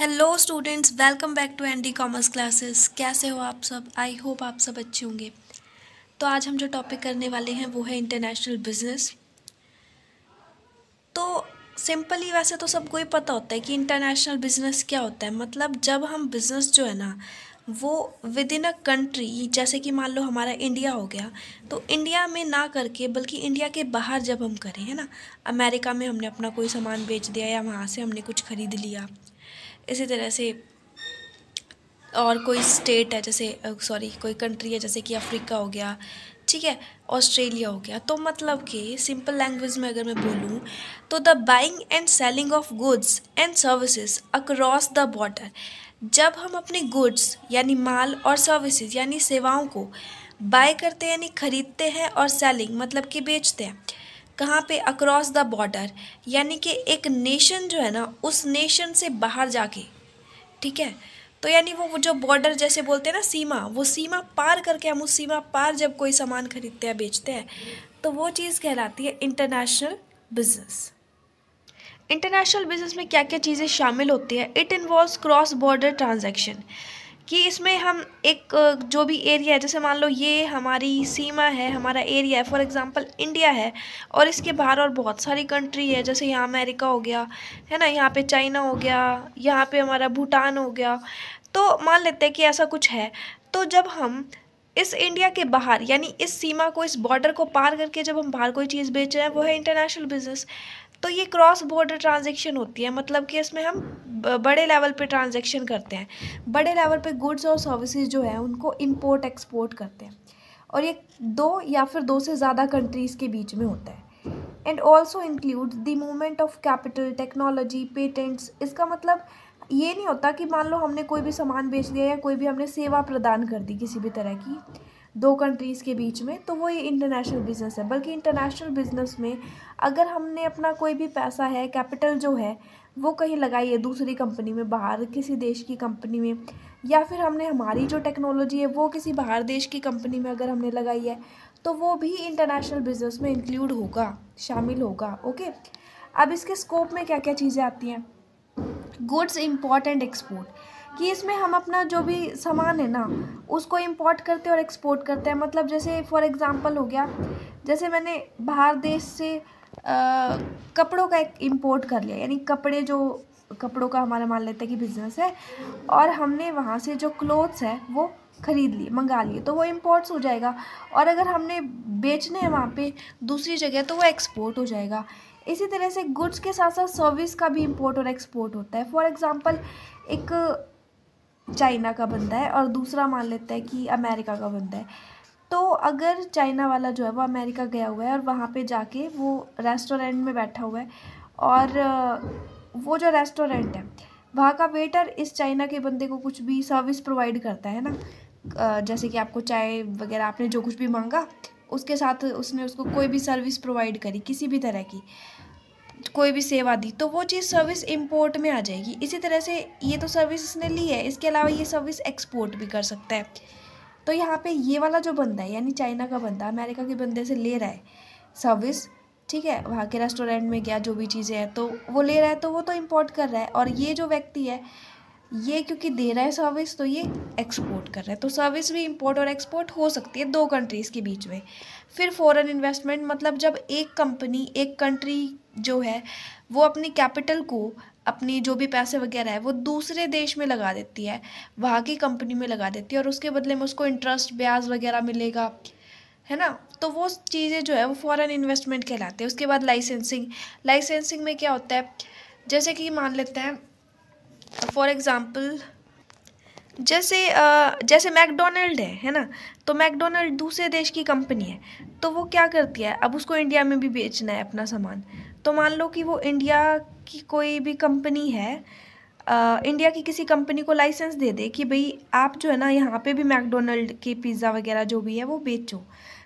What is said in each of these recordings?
Hello students welcome back to ND commerce classes कैसे हो आप सब आई होप आप सब अच्छे होंगे तो आज हम जो टॉपिक करने वाले हैं वो है इंटरनेशनल बिजनेस तो सिंपली वैसे तो सबको ही पता होता है कि इंटरनेशनल बिजनेस क्या होता है मतलब जब हम बिज़नेस जो है ना वो विद इन अ कंट्री जैसे कि मान लो हमारा इंडिया हो गया तो इंडिया में ना करके बल्कि इंडिया के बाहर जब हम करें है ना अमेरिका में हमने अपना कोई सामान बेच दिया या वहाँ से हमने कुछ ख़रीद लिया इसी तरह से और कोई स्टेट है जैसे सॉरी कोई कंट्री है जैसे कि अफ्रीका हो गया ठीक है ऑस्ट्रेलिया हो गया तो मतलब कि सिंपल लैंग्वेज में अगर मैं बोलूँ तो the buying and selling of goods and services across the border जब हम अपने गुड्स यानी माल और सर्विसेज यानी सेवाओं को बाय करते हैं यानी खरीदते हैं और सेलिंग मतलब कि बेचते हैं कहाँ पे अक्रॉस द बॉर्डर यानी कि एक नेशन जो है ना उस नेशन से बाहर जाके ठीक है तो यानी वो जो बॉर्डर जैसे बोलते हैं ना सीमा वो सीमा पार करके हम उस सीमा पार जब कोई सामान खरीदते हैं बेचते हैं तो वो चीज़ कहलाती है इंटरनेशनल बिजनेस इंटरनेशनल बिजनेस में क्या क्या चीज़ें शामिल होती है it involve cross border transaction कि इसमें हम एक जो भी एरिया है जैसे मान लो ये हमारी सीमा है हमारा एरिया है फॉर एग्जांपल इंडिया है और इसके बाहर और बहुत सारी कंट्री है जैसे यहाँ अमेरिका हो गया है ना यहाँ पे चाइना हो गया यहाँ पे हमारा भूटान हो गया तो मान लेते हैं कि ऐसा कुछ है तो जब हम इस इंडिया के बाहर यानी इस सीमा को इस बॉर्डर को पार करके जब हम बाहर कोई चीज़ बेच रहे हैं वो है इंटरनेशनल बिज़नेस तो ये क्रॉस बॉर्डर ट्रांजेक्शन होती है मतलब कि इसमें हम बड़े लेवल पे ट्रांजेक्शन करते हैं बड़े लेवल पे गुड्स और सर्विसेज जो है उनको इंपोर्ट एक्सपोर्ट करते हैं और ये दो या फिर दो से ज़्यादा कंट्रीज़ के बीच में होता है and also include the movement of capital technology patents इसका मतलब ये नहीं होता कि मान लो हमने कोई भी सामान बेच दिया या कोई भी हमने सेवा प्रदान कर दी किसी भी तरह की दो कंट्रीज़ के बीच में तो वो ये इंटरनेशनल बिजनेस है बल्कि इंटरनेशनल बिजनेस में अगर हमने अपना कोई भी पैसा है कैपिटल जो है वो कहीं लगाई है दूसरी कंपनी में बाहर किसी देश की कंपनी में या फिर हमने हमारी जो टेक्नोलॉजी है वो किसी बाहर देश की कंपनी में अगर हमने लगाई है तो वो भी इंटरनेशनल बिजनेस में इंक्लूड होगा शामिल होगा ओके अब इसके स्कोप में क्या क्या चीज़ें आती हैं गुड्स इम्पोर्ट एंड एक्सपोर्ट कि इसमें हम अपना जो भी सामान है ना उसको इम्पोर्ट करते हैं और एक्सपोर्ट करते हैं मतलब जैसे फॉर एग्ज़ाम्पल हो गया जैसे मैंने बाहर देश से कपड़ों का एक इम्पोर्ट कर लिया यानी कपड़े जो कपड़ों का हमारा मान लेते हैं कि बिज़नेस है और हमने वहाँ से जो क्लोथ्स है वो ख़रीद लिए मंगा लिए तो वो इम्पोर्ट्स हो जाएगा और अगर हमने बेचने हैं वहाँ पर दूसरी जगह तो वो एक्सपोर्ट हो जाएगा इसी तरह से गुड्स के साथ साथ सर्विस का भी इम्पोर्ट और एक्सपोर्ट होता है फॉर एग्ज़ाम्पल एक चाइना का बनता है और दूसरा मान लेते हैं कि अमेरिका का बनता है तो अगर चाइना वाला जो है वो अमेरिका गया हुआ है और वहाँ पे जाके वो रेस्टोरेंट में बैठा हुआ है और वो जो रेस्टोरेंट है वहाँ का वेटर इस चाइना के बंदे को कुछ भी सर्विस प्रोवाइड करता है ना जैसे कि आपको चाय वगैरह आपने जो कुछ भी मांगा उसके साथ उसने उसको कोई भी सर्विस प्रोवाइड करी किसी भी तरह की कोई भी सेवा दी तो वो चीज़ सर्विस इंपोर्ट में आ जाएगी इसी तरह से ये तो सर्विस इसने ली है इसके अलावा ये सर्विस एक्सपोर्ट भी कर सकता है तो यहाँ पे ये वाला जो बंदा है यानी चाइना का बंदा अमेरिका के बंदे से ले रहा है सर्विस ठीक है वहाँ के रेस्टोरेंट में गया जो भी चीज़ें हैं तो वो ले रहा है तो वो तो इम्पोर्ट कर रहा है और ये जो व्यक्ति है ये क्योंकि दे रहा है सर्विस तो ये एक्सपोर्ट कर रहा है तो सर्विस भी इम्पोर्ट और एक्सपोर्ट हो सकती है दो कंट्रीज़ के बीच में फिर फॉरेन इन्वेस्टमेंट मतलब जब एक कंपनी एक कंट्री जो है वो अपनी कैपिटल को अपनी जो भी पैसे वगैरह है वो दूसरे देश में लगा देती है वहाँ की कंपनी में लगा देती है और उसके बदले में उसको इंटरेस्ट ब्याज वगैरह मिलेगा है ना तो वो चीज़ें जो है वो फॉरेन इन्वेस्टमेंट कहलाते हैं उसके बाद लाइसेंसिंग लाइसेंसिंग में क्या होता है जैसे कि मान लेते हैं फॉर एग्ज़ाम्पल जैसे जैसे मैकडोनल्ड है है ना तो मैकडोनल्ड दूसरे देश की कंपनी है तो वो क्या करती है अब उसको इंडिया में भी बेचना है अपना सामान तो मान लो कि वो इंडिया की कोई भी कंपनी है आ, इंडिया की किसी कंपनी को लाइसेंस दे दे कि भाई आप जो है ना यहाँ पे भी मैकडोनल्ड के पिज़्ज़ा वगैरह जो भी है वो बेचो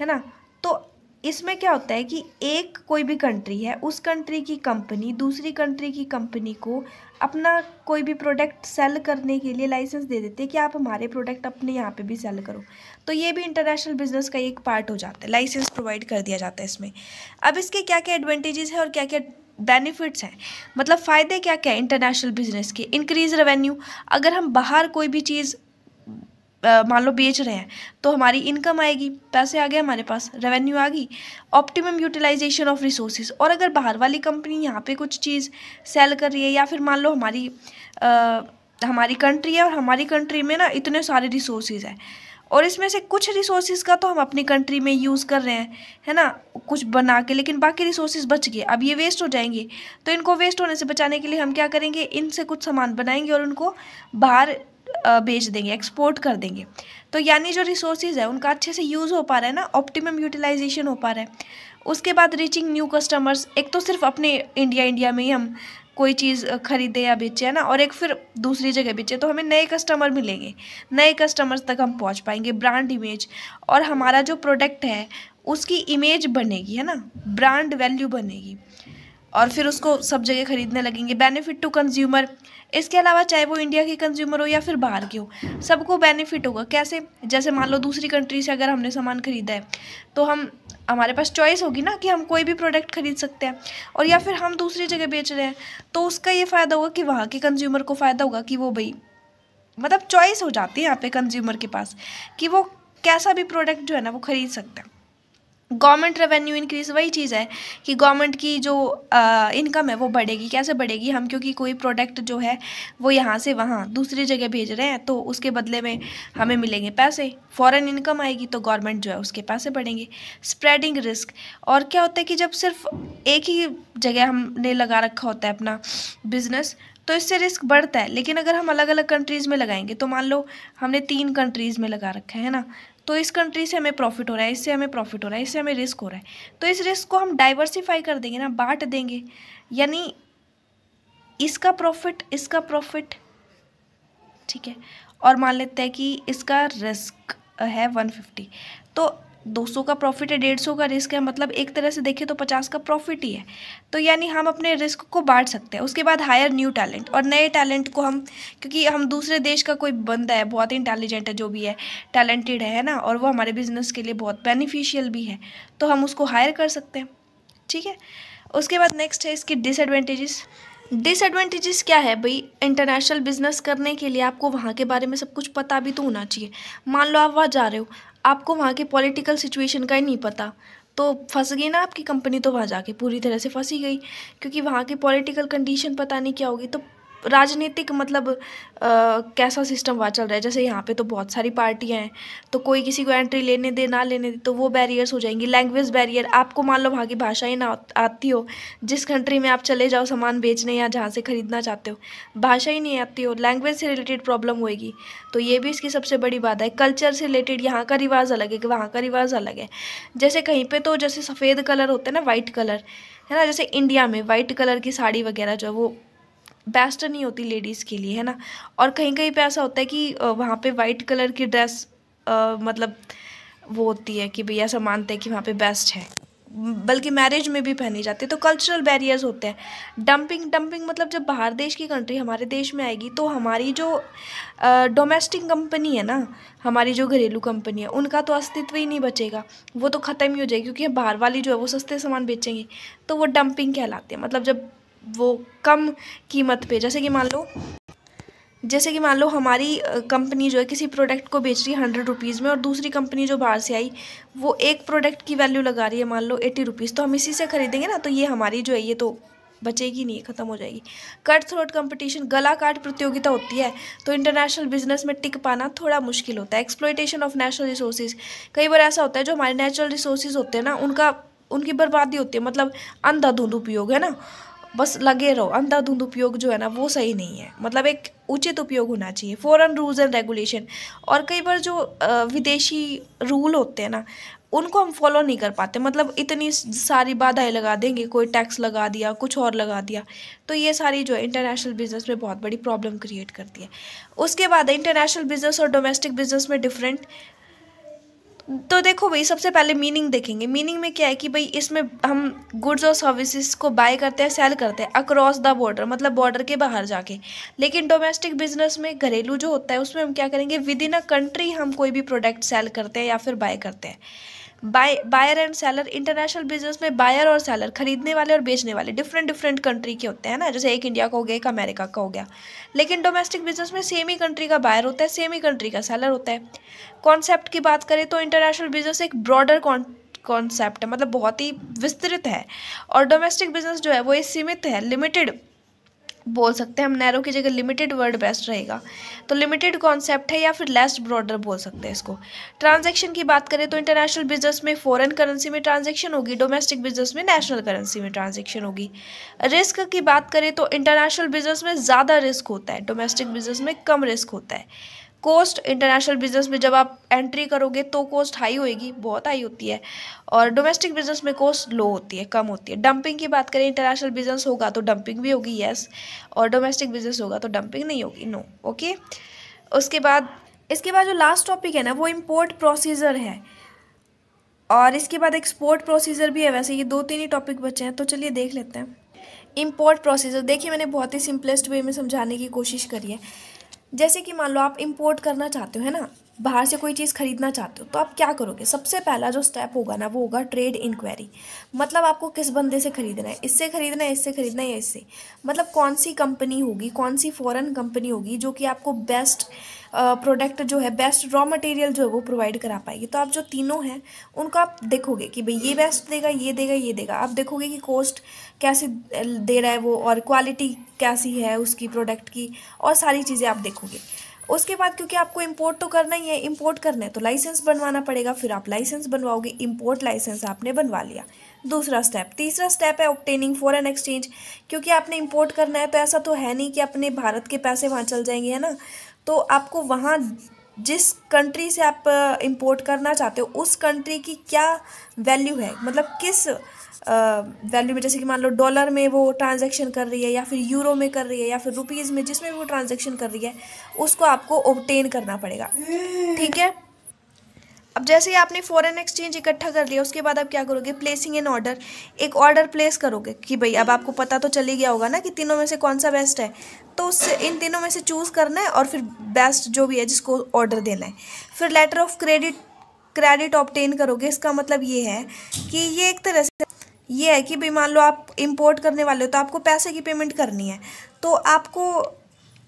है ना तो इसमें क्या होता है कि एक कोई भी कंट्री है उस कंट्री की कंपनी दूसरी कंट्री की कंपनी को अपना कोई भी प्रोडक्ट सेल करने के लिए लाइसेंस दे देते हैं कि आप हमारे प्रोडक्ट अपने यहाँ पे भी सेल करो तो ये भी इंटरनेशनल बिजनेस का एक पार्ट हो जाता है लाइसेंस प्रोवाइड कर दिया जाता है इसमें अब इसके क्या क्या एडवांटेजेस हैं और क्या क्या बेनिफिट्स हैं मतलब फ़ायदे क्या क्या इंटरनेशनल बिजनेस के इंक्रीज रेवेन्यू अगर हम बाहर कोई भी चीज़ मान लो बेच रहे हैं तो हमारी इनकम आएगी पैसे आ गए हमारे पास रेवेन्यू आ गई ऑप्टिमम यूटिलाइजेशन ऑफ रिसोर्सेज और अगर बाहर वाली कंपनी यहाँ पे कुछ चीज़ सेल कर रही है या फिर मान लो हमारी आ, हमारी कंट्री है और हमारी कंट्री में ना इतने सारे रिसोर्सेज हैं और इसमें से कुछ रिसोर्सेज का तो हम अपनी कंट्री में यूज़ कर रहे हैं है ना कुछ बना के लेकिन बाकी रिसोर्सेज बच गए अब ये वेस्ट हो जाएंगे तो इनको वेस्ट होने से बचाने के लिए हम क्या करेंगे इनसे कुछ सामान बनाएंगे और उनको बाहर बेच देंगे एक्सपोर्ट कर देंगे तो यानी जो रिसोर्सेज है उनका अच्छे से यूज़ हो पा रहा है ना ऑप्टिमम यूटिलाइजेशन हो पा रहा है उसके बाद रीचिंग न्यू कस्टमर्स एक तो सिर्फ अपने इंडिया इंडिया में ही हम कोई चीज़ ख़रीदे या बेचे है ना और एक फिर दूसरी जगह बेचे तो हमें नए कस्टमर मिलेंगे नए कस्टमर्स तक हम पहुंच पाएंगे ब्रांड इमेज और हमारा जो प्रोडक्ट है उसकी इमेज बनेगी है ना ब्रांड वैल्यू बनेगी और फिर उसको सब जगह खरीदने लगेंगे बेनिफिट टू कंज्यूमर इसके अलावा चाहे वो इंडिया के कंज्यूमर हो या फिर बाहर के हो सबको बेनिफिट होगा कैसे जैसे मान लो दूसरी कंट्री से अगर हमने सामान ख़रीदा है तो हम हमारे पास चॉइस होगी ना कि हम कोई भी प्रोडक्ट खरीद सकते हैं और या फिर हम दूसरी जगह बेच रहे हैं तो उसका ये फ़ायदा होगा कि वहाँ के कंज्यूमर को फ़ायदा होगा कि वो भाई मतलब चॉइस हो जाती है यहाँ पे कंज्यूमर के पास कि वो कैसा भी प्रोडक्ट जो है ना वो ख़रीद सकते हैं गवर्नमेंट रेवेन्यू इंक्रीज़ वही चीज़ है कि गवर्नमेंट की जो इनकम है वो बढ़ेगी कैसे बढ़ेगी हम क्योंकि कोई प्रोडक्ट जो है वो यहाँ से वहाँ दूसरी जगह भेज रहे हैं तो उसके बदले में हमें मिलेंगे पैसे फॉरेन इनकम आएगी तो गवर्नमेंट जो है उसके पैसे बढ़ेंगे स्प्रेडिंग रिस्क और क्या होता है कि जब सिर्फ एक ही जगह हमने लगा रखा होता है अपना बिजनेस तो इससे रिस्क बढ़ता है लेकिन अगर हम अलग अलग कंट्रीज़ में लगाएंगे तो मान लो हमने तीन कंट्रीज़ में लगा रखा है ना तो इस कंट्री से हमें प्रॉफिट हो रहा है इससे हमें प्रॉफिट हो रहा है इससे हमें रिस्क हो रहा है तो इस रिस्क को हम डाइवर्सिफाई कर देंगे ना बांट देंगे यानी इसका प्रॉफिट इसका प्रॉफिट ठीक है और मान लेते हैं कि इसका रिस्क है वन फिफ्टी तो 200 का प्रॉफिट है 150 का रिस्क है मतलब एक तरह से देखें तो 50 का प्रॉफिट ही है तो यानी हम अपने रिस्क को बांट सकते हैं उसके बाद हायर न्यू टैलेंट और नए टैलेंट को हम क्योंकि हम दूसरे देश का कोई बंदा है बहुत ही इंटेलिजेंट है जो भी है टैलेंटेड है ना और वो हमारे बिजनेस के लिए बहुत बेनिफिशियल भी है तो हम उसको हायर कर सकते हैं ठीक है उसके बाद नेक्स्ट है इसकी डिसएडवेंटेजेस डिसएडवांटेजेस क्या है भाई इंटरनेशनल बिजनेस करने के लिए आपको वहाँ के बारे में सब कुछ पता भी तो होना चाहिए मान लो आप वहाँ जा रहे हो आपको वहाँ के पॉलिटिकल सिचुएशन का ही नहीं पता तो फंस गई ना आपकी कंपनी तो वहाँ जाके पूरी तरह से फंसी गई क्योंकि वहाँ की पॉलिटिकल कंडीशन पता नहीं क्या होगी तो राजनीतिक मतलब आ, कैसा सिस्टम वहाँ चल रहा है जैसे यहाँ पे तो बहुत सारी पार्टियाँ हैं तो कोई किसी को एंट्री लेने दे ना लेने दे तो वो बैरियर्स हो जाएंगी लैंग्वेज बैरियर आपको मान लो वहाँ की भाषाएं ना आती हो जिस कंट्री में आप चले जाओ सामान बेचने या जहाँ से ख़रीदना चाहते हो भाषा ही नहीं आती हो लैंग्वेज से रिलेटेड प्रॉब्लम होएगी तो ये भी इसकी सबसे बड़ी बात है कल्चर से रिलेटेड यहाँ का रिवाज अलग है कि वहाँ का रिवाज अलग है जैसे कहीं पर तो जैसे सफ़ेद कलर होता है ना वाइट कलर है ना जैसे इंडिया में वाइट कलर की साड़ी वगैरह जो है वो बेस्ट नहीं होती लेडीज़ के लिए है ना और कहीं कहीं पे ऐसा होता है कि वहाँ पे वाइट कलर की ड्रेस मतलब वो होती है कि भैया ऐसा मानते हैं कि वहाँ पे बेस्ट है बल्कि मैरिज में भी पहनी जाती है तो कल्चरल बैरियर्स होते हैं डंपिंग डंपिंग मतलब जब बाहर देश की कंट्री हमारे देश में आएगी तो हमारी जो डोमेस्टिक कंपनी है ना हमारी जो घरेलू कंपनी है उनका तो अस्तित्व ही नहीं बचेगा वो तो ख़त्म ही हो जाएगी क्योंकि बाहर वाली जो है वो सस्ते सामान बेचेंगे तो वो डंपिंग कहलाते हैं मतलब जब वो कम कीमत पे जैसे कि मान लो जैसे कि मान लो हमारी कंपनी जो है किसी प्रोडक्ट को बेच रही है हंड्रेड रुपीज़ में और दूसरी कंपनी जो बाहर से आई वो एक प्रोडक्ट की वैल्यू लगा रही है मान लो एटी रुपीज़ तो हम इसी से ख़रीदेंगे ना तो ये हमारी जो है ये तो बचेगी नहीं ख़त्म हो जाएगी कट थ्रोट कंपटीशन गला काट प्रतियोगिता होती है तो इंटरनेशनल बिजनेस में टिक पाना थोड़ा मुश्किल होता है एक्सप्लोइटेशन ऑफ नेचुरल रिसोर्सेज कई बार ऐसा होता है जो हमारे नेचुरल रिसोर्सेज होते हैं ना उनका उनकी बर्बादी होती है मतलब अंधाधुंध उपयोग है ना बस लगे रहो अंधाधुंध उपयोग जो है ना वो सही नहीं है मतलब एक उचित उपयोग होना चाहिए फॉरन रूल्स एंड रेगुलेशन और कई बार जो विदेशी रूल होते हैं ना उनको हम फॉलो नहीं कर पाते मतलब इतनी सारी बाधाएं लगा देंगे कोई टैक्स लगा दिया कुछ और लगा दिया तो ये सारी जो है इंटरनेशनल बिज़नेस में बहुत बड़ी प्रॉब्लम क्रिएट करती है उसके बाद इंटरनेशनल बिज़नेस और डोमेस्टिक बिज़नेस में डिफरेंट तो देखो भाई सबसे पहले मीनिंग देखेंगे मीनिंग में क्या है कि भाई इसमें हम गुड्स और सर्विसेज को बाय करते हैं सेल करते हैं अक्रॉस द बॉर्डर मतलब बॉर्डर के बाहर जाके लेकिन डोमेस्टिक बिजनेस में घरेलू जो होता है उसमें हम क्या करेंगे विद इन अ कंट्री हम कोई भी प्रोडक्ट सेल करते हैं या फिर बाय करते हैं buy buyer and seller international business में बायर और सेलर खरीदने वाले और बेचने वाले डिफरेंट डिफरेंट कंट्री के होते हैं ना जैसे एक इंडिया का हो गया एक अमेरिका का हो गया लेकिन डोमेस्टिक बिजनेस में सेम ही कंट्री का बायर होता है सेम ही कंट्री का सेलर होता है कॉन्सेप्ट की बात करें तो इंटरनेशनल बिजनेस एक ब्रॉडर कॉन्सेप्ट है मतलब बहुत ही विस्तृत है और डोमेस्टिक बिजनेस जो है वो ये सीमित है लिमिटेड बोल सकते हैं हम नैरो की जगह लिमिटेड वर्ड बेस्ट रहेगा तो लिमिटेड कॉन्सेप्ट है या फिर लेस ब्रॉडर बोल सकते हैं इसको ट्रांजैक्शन की बात करें तो इंटरनेशनल बिजनेस में फॉरेन करेंसी में ट्रांजैक्शन होगी डोमेस्टिक बिजनेस में नेशनल करेंसी में ट्रांजैक्शन होगी रिस्क की बात करें तो इंटरनेशनल बिजनेस में ज़्यादा रिस्क होता है डोमेस्टिक बिजनेस में कम रिस्क होता है कोस्ट इंटरनेशनल बिजनेस में जब आप एंट्री करोगे तो कोस्ट हाई होएगी बहुत हाई होती है और डोमेस्टिक बिजनेस में कोस्ट लो होती है कम होती है डंपिंग की बात करें इंटरनेशनल बिजनेस होगा तो डंपिंग भी होगी येस और डोमेस्टिक बिजनेस होगा तो डंपिंग नहीं होगी नो ओके उसके बाद इसके बाद जो लास्ट टॉपिक है ना वो इम्पोर्ट प्रोसीजर है और इसके बाद एक्सपोर्ट प्रोसीजर भी है वैसे ये दो तीन ही टॉपिक बचे हैं तो चलिए देख लेते हैं इम्पोर्ट प्रोसीजर देखिए मैंने बहुत ही सिंपलेस्ट वे में समझाने की कोशिश करी है जैसे कि मान लो आप इम्पोर्ट करना चाहते हो है ना बाहर से कोई चीज़ खरीदना चाहते हो तो आप क्या करोगे सबसे पहला जो स्टेप होगा ना वो होगा ट्रेड इंक्वायरी मतलब आपको किस बंदे से खरीदना है इससे खरीदना है इससे खरीदना है या इससे मतलब कौन सी कंपनी होगी कौन सी फॉरेन कंपनी होगी जो कि आपको बेस्ट प्रोडक्ट जो है बेस्ट रॉ मटेरियल जो है वो प्रोवाइड करा पाएगी तो आप जो तीनों हैं उनको आप देखोगे कि भाई ये बेस्ट देगा ये देगा ये देगा आप देखोगे कि कॉस्ट कैसे दे रहा है वो और क्वालिटी कैसी है उसकी प्रोडक्ट की और सारी चीज़ें आप देखोगे उसके बाद क्योंकि आपको इम्पोर्ट तो करना ही है इम्पोर्ट करना है तो लाइसेंस बनवाना पड़ेगा फिर आप लाइसेंस बनवाओगे इम्पोर्ट लाइसेंस आपने बनवा लिया दूसरा स्टेप तीसरा स्टेप है ऑप्टेनिंग फॉरेन एक्सचेंज क्योंकि आपने इम्पोर्ट करना है तो ऐसा तो है नहीं कि अपने भारत के पैसे वहाँ चल जाएंगे है ना तो आपको वहाँ जिस कंट्री से आप इम्पोर्ट uh, करना चाहते हो उस कंट्री की क्या वैल्यू है मतलब किस वैल्यू में जैसे कि मान लो डॉलर में वो ट्रांजेक्शन कर रही है या फिर यूरो में कर रही है या फिर रुपीज़ में जिसमें भी वो ट्रांजेक्शन कर रही है उसको आपको ओबटेन करना पड़ेगा ठीक है अब जैसे ही आपने फॉरेन एक्सचेंज इकट्ठा कर लिया उसके बाद आप क्या करोगे प्लेसिंग इन ऑर्डर एक ऑर्डर प्लेस करोगे कि भाई अब आपको पता तो चले गया होगा ना कि तीनों में से कौन सा बेस्ट है तो उससे इन तीनों में से चूज़ करना है और फिर बेस्ट जो भी है जिसको ऑर्डर देना है फिर letter of credit credit obtain करोगे इसका मतलब ये है कि ये एक तरह से ये है कि भाई मान लो आप इम्पोर्ट करने वाले हो तो आपको पैसे की पेमेंट करनी है तो आपको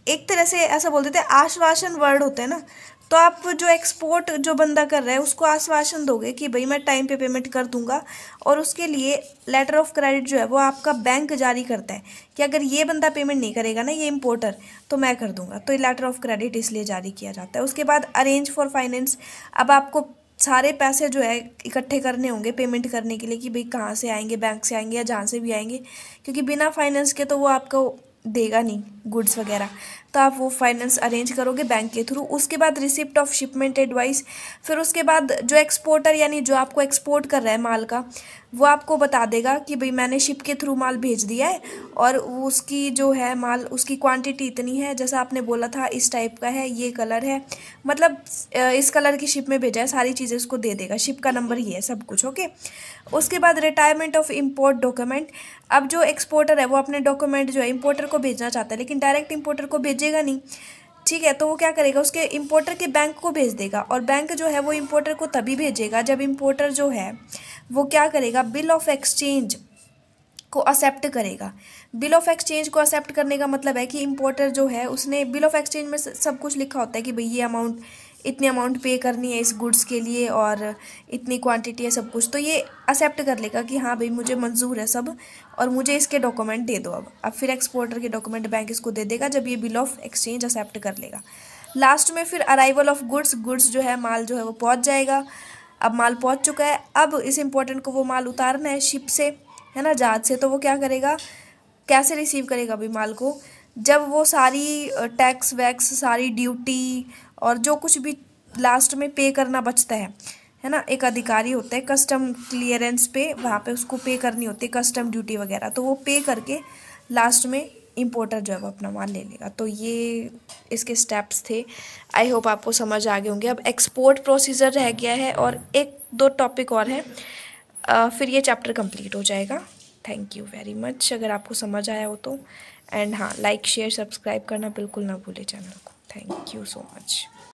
एक तरह से ऐसा बोल देते आश्वासन वर्ड होते हैं ना तो आप जो एक्सपोर्ट जो बंदा कर रहा है उसको आश्वासन दोगे कि भाई मैं टाइम पे पेमेंट कर दूंगा और उसके लिए लेटर ऑफ क्रेडिट जो है वो आपका बैंक जारी करता है कि अगर ये बंदा पेमेंट नहीं करेगा ना ये इम्पोर्टर तो मैं कर दूंगा तो ये लेटर ऑफ क्रेडिट इसलिए जारी किया जाता है उसके बाद अरेंज फॉर फाइनेंस अब आपको सारे पैसे जो है इकट्ठे करने होंगे पेमेंट करने के लिए कि भाई कहाँ से आएंगे बैंक से आएंगे या जहाँ से भी आएंगे क्योंकि बिना फाइनेंस के तो वो आपको देगा नहीं गुड्स वगैरह तो आप वो फाइनेंस अरेंज करोगे बैंक के थ्रू उसके बाद रिसिप्ट ऑफ शिपमेंट एडवाइस फिर उसके बाद जो एक्सपोर्टर यानी जो आपको एक्सपोर्ट कर रहा है माल का वो आपको बता देगा कि भाई मैंने शिप के थ्रू माल भेज दिया है और उसकी जो है माल उसकी क्वांटिटी इतनी है जैसा आपने बोला था इस टाइप का है ये कलर है मतलब इस कलर की शिप में भेजा है सारी चीज़ें उसको दे देगा शिप का नंबर ही है सब कुछ ओके उसके बाद रिटायरमेंट ऑफ इम्पोर्ट डॉक्यूमेंट अब जो एक्सपोर्टर है वो अपने डॉक्यूमेंट जो है इम्पोर्टर को भेजना चाहता है लेकिन डायरेक्ट इम्पोर्टर को भेजेगा नहीं ठीक है तो वो क्या करेगा उसके इम्पोर्टर के बैंक को भेज देगा और बैंक जो है वो इम्पोर्टर को तभी भेजेगा जब इम्पोर्टर जो है वो क्या करेगा बिल ऑफ एक्सचेंज को एक्सेप्ट करेगा बिल ऑफ एक्सचेंज को एक्सेप्ट करने का मतलब है कि इम्पोर्टर जो है उसने बिल ऑफ एक्सचेंज में सब कुछ लिखा होता है कि भाई ये अमाउंट इतनी अमाउंट पे करनी है इस गुड्स के लिए और इतनी क्वांटिटी है सब कुछ तो ये एक्सेप्ट कर लेगा कि हाँ भाई मुझे मंजूर है सब और मुझे इसके डॉक्यूमेंट दे दो अब अब फिर एक्सपोर्टर के डॉक्यूमेंट बैंक इसको दे देगा जब ये बिल ऑफ एक्सचेंज एक्सेप्ट कर लेगा लास्ट में फिर अराइवल ऑफ गुड्स गुड्स जो है माल जो है वो पहुँच जाएगा अब माल पहुँच चुका है अब इस इम्पोर्टेंट को वो माल उतारना है शिप से है ना जहाज से तो वो क्या करेगा कैसे रिसीव करेगा अभी माल को जब वो सारी टैक्स वैक्स सारी ड्यूटी और जो कुछ भी लास्ट में पे करना बचता है है ना एक अधिकारी होता है कस्टम क्लियरेंस पे वहाँ पे उसको पे करनी होती है कस्टम ड्यूटी वगैरह तो वो पे करके लास्ट में इम्पोर्टर जो है वो अपना माल ले लेगा तो ये इसके स्टेप्स थे आई होप आपको समझ आ गए होंगे अब एक्सपोर्ट प्रोसीजर रह गया है और एक दो टॉपिक और है आ, फिर ये चैप्टर कंप्लीट हो जाएगा थैंक यू वेरी मच अगर आपको समझ आया हो तो एंड हाँ लाइक शेयर सब्सक्राइब करना बिल्कुल ना भूले चैनल को Thank you so much.